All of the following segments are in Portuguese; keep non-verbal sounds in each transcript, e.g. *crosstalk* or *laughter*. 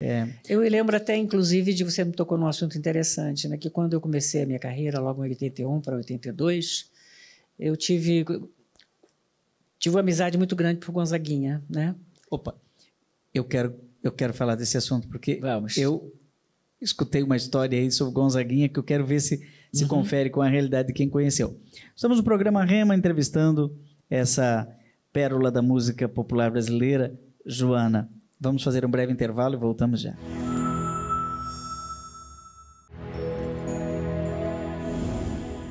É. Eu me lembro até, inclusive, de você me tocou num assunto interessante, né? Que quando eu comecei a minha carreira, logo em 81 para 82, eu tive tive uma amizade muito grande por Gonzaguinha, né? Opa, eu quero eu quero falar desse assunto porque Vamos. eu escutei uma história aí sobre Gonzaguinha que eu quero ver se se uhum. confere com a realidade de quem conheceu. Estamos no programa Rema entrevistando essa pérola da música popular brasileira, Joana Vamos fazer um breve intervalo e voltamos já.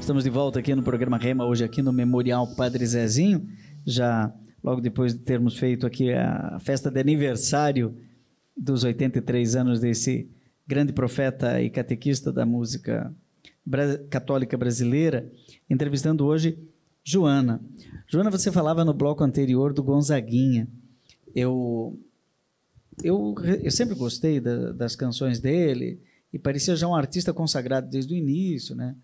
Estamos de volta aqui no programa Rema, hoje aqui no Memorial Padre Zezinho. Já logo depois de termos feito aqui a festa de aniversário dos 83 anos desse grande profeta e catequista da música católica brasileira, entrevistando hoje Joana. Joana, você falava no bloco anterior do Gonzaguinha. Eu eu, eu sempre gostei da, das canções dele e parecia já um artista consagrado desde o início, né?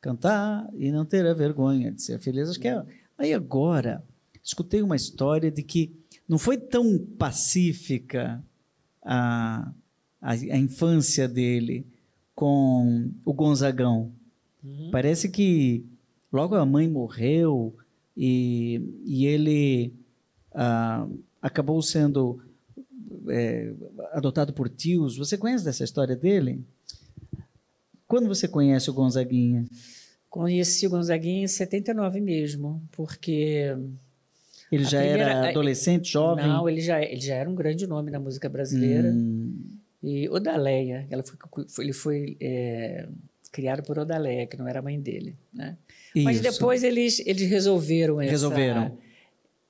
Cantar e não ter a vergonha de ser feliz. Acho que é. Aí agora, escutei uma história de que não foi tão pacífica a, a, a infância dele com o Gonzagão. Uhum. Parece que logo a mãe morreu e, e ele ah, acabou sendo é, adotado por tios. Você conhece dessa história dele? Quando você conhece o Gonzaguinha? Conheci o Gonzaguinha em 79 mesmo, porque. Ele já primeira, era adolescente, jovem? Não, ele já, ele já era um grande nome na música brasileira. Hum. E Odaleia, ela foi, ele foi é, criado por Odaleia, que não era a mãe dele. Né? Mas depois eles, eles resolveram essa. Resolveram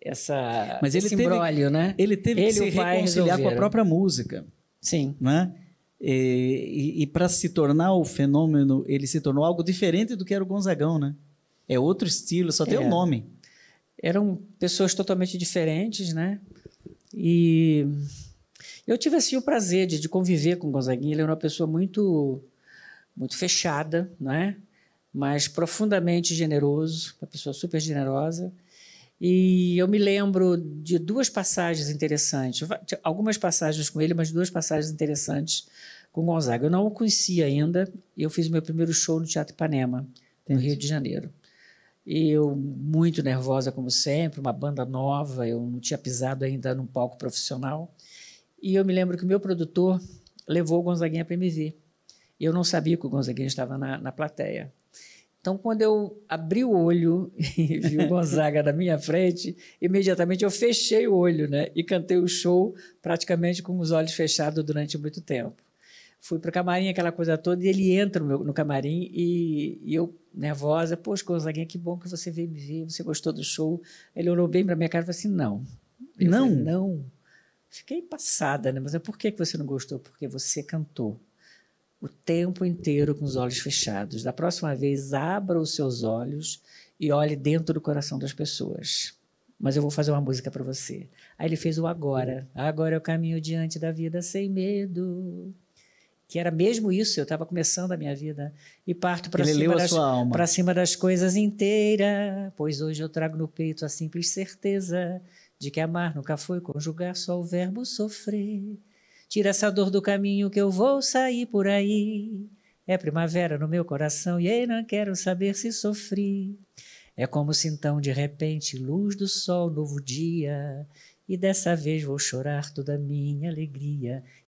essa Mas ele teve, né? Ele teve ele que se reconciliar com a própria música. Sim. Né? E, e, e para se tornar o fenômeno, ele se tornou algo diferente do que era o Gonzagão, né? É outro estilo, só tem o um é. nome. Eram pessoas totalmente diferentes, né? E eu tive assim o prazer de, de conviver com o Gonzaguinho. Ele era uma pessoa muito, muito fechada, né? Mas profundamente generoso, uma pessoa super generosa. E eu me lembro de duas passagens interessantes, algumas passagens com ele, mas duas passagens interessantes com Gonzaga. Eu não o conhecia ainda, e eu fiz o meu primeiro show no Teatro Ipanema, no Rio de Janeiro. E eu, muito nervosa, como sempre, uma banda nova, eu não tinha pisado ainda num palco profissional. E eu me lembro que o meu produtor levou o Gonzaguinha para me ver. E eu não sabia que o Gonzaguinha estava na, na plateia. Então, quando eu abri o olho *laughs* e vi o Gonzaga na minha frente, imediatamente eu fechei o olho, né? E cantei o show praticamente com os olhos fechados durante muito tempo. Fui para o camarim, aquela coisa toda, e ele entra no, meu, no camarim e, e, eu, nervosa, poxa, Gonzaguinha, que bom que você veio me ver, você gostou do show. Ele olhou bem para minha cara e falou assim: não. Eu não? Falei, não. Fiquei passada, né? Mas por que você não gostou? Porque você cantou o tempo inteiro com os olhos fechados. Da próxima vez, abra os seus olhos e olhe dentro do coração das pessoas. Mas eu vou fazer uma música para você. Aí ele fez o agora. Agora é o caminho diante da vida sem medo. Que era mesmo isso, eu estava começando a minha vida. E parto para cima, das, pra cima das coisas inteira, pois hoje eu trago no peito a simples certeza de que amar nunca foi conjugar só o verbo sofrer. Tira essa dor do caminho que eu vou sair por aí. É primavera no meu coração e ei, não quero saber se sofri. É como se então de repente luz do sol, novo dia. E dessa vez vou chorar toda a minha alegria